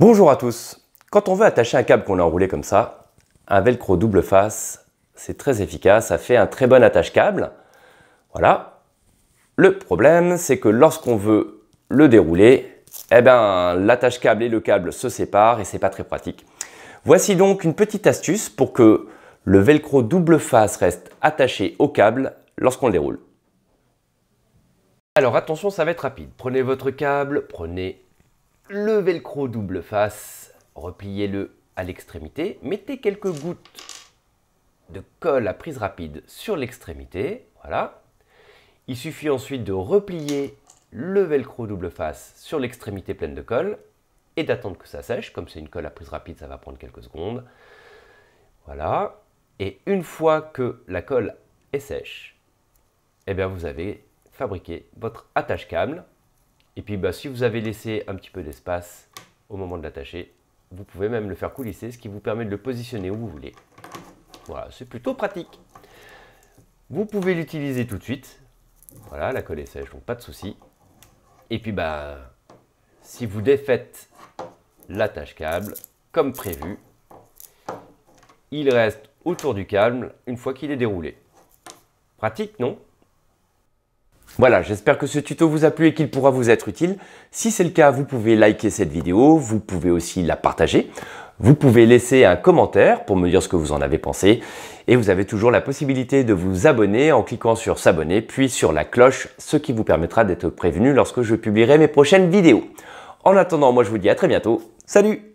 Bonjour à tous. Quand on veut attacher un câble qu'on a enroulé comme ça, un velcro double face, c'est très efficace, ça fait un très bon attache câble. Voilà. Le problème, c'est que lorsqu'on veut le dérouler, eh ben, l'attache câble et le câble se séparent et c'est pas très pratique. Voici donc une petite astuce pour que le velcro double face reste attaché au câble lorsqu'on le déroule. Alors attention, ça va être rapide. Prenez votre câble, prenez le velcro double face, repliez-le à l'extrémité, mettez quelques gouttes de colle à prise rapide sur l'extrémité, voilà. Il suffit ensuite de replier le velcro double face sur l'extrémité pleine de colle et d'attendre que ça sèche, comme c'est une colle à prise rapide, ça va prendre quelques secondes. Voilà. Et une fois que la colle est sèche, eh bien vous avez fabriqué votre attache câble et puis, bah, si vous avez laissé un petit peu d'espace au moment de l'attacher, vous pouvez même le faire coulisser, ce qui vous permet de le positionner où vous voulez. Voilà, c'est plutôt pratique. Vous pouvez l'utiliser tout de suite. Voilà, la colle est sèche, donc pas de souci. Et puis, bah, si vous défaites l'attache câble, comme prévu, il reste autour du câble une fois qu'il est déroulé. Pratique, non voilà, j'espère que ce tuto vous a plu et qu'il pourra vous être utile. Si c'est le cas, vous pouvez liker cette vidéo, vous pouvez aussi la partager. Vous pouvez laisser un commentaire pour me dire ce que vous en avez pensé. Et vous avez toujours la possibilité de vous abonner en cliquant sur s'abonner, puis sur la cloche, ce qui vous permettra d'être prévenu lorsque je publierai mes prochaines vidéos. En attendant, moi je vous dis à très bientôt. Salut